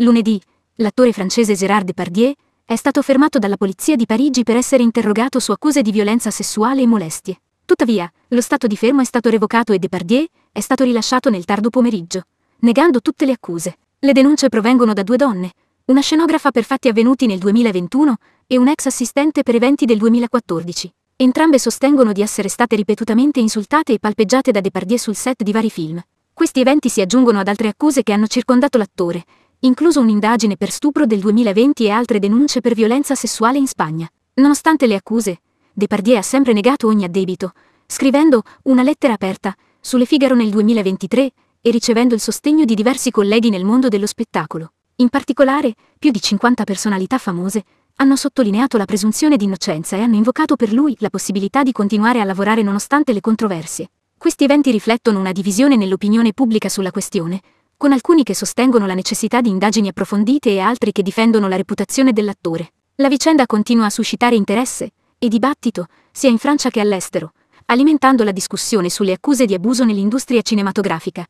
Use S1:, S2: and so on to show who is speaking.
S1: Lunedì, l'attore francese Gérard Depardieu è stato fermato dalla polizia di Parigi per essere interrogato su accuse di violenza sessuale e molestie. Tuttavia, lo stato di fermo è stato revocato e Depardieu è stato rilasciato nel tardo pomeriggio, negando tutte le accuse. Le denunce provengono da due donne, una scenografa per fatti avvenuti nel 2021 e un ex assistente per eventi del 2014. Entrambe sostengono di essere state ripetutamente insultate e palpeggiate da Depardieu sul set di vari film. Questi eventi si aggiungono ad altre accuse che hanno circondato l'attore, incluso un'indagine per stupro del 2020 e altre denunce per violenza sessuale in Spagna. Nonostante le accuse, Depardieu ha sempre negato ogni addebito, scrivendo una lettera aperta sulle Figaro nel 2023 e ricevendo il sostegno di diversi colleghi nel mondo dello spettacolo. In particolare, più di 50 personalità famose hanno sottolineato la presunzione di innocenza e hanno invocato per lui la possibilità di continuare a lavorare nonostante le controversie. Questi eventi riflettono una divisione nell'opinione pubblica sulla questione, con alcuni che sostengono la necessità di indagini approfondite e altri che difendono la reputazione dell'attore. La vicenda continua a suscitare interesse e dibattito sia in Francia che all'estero, alimentando la discussione sulle accuse di abuso nell'industria cinematografica.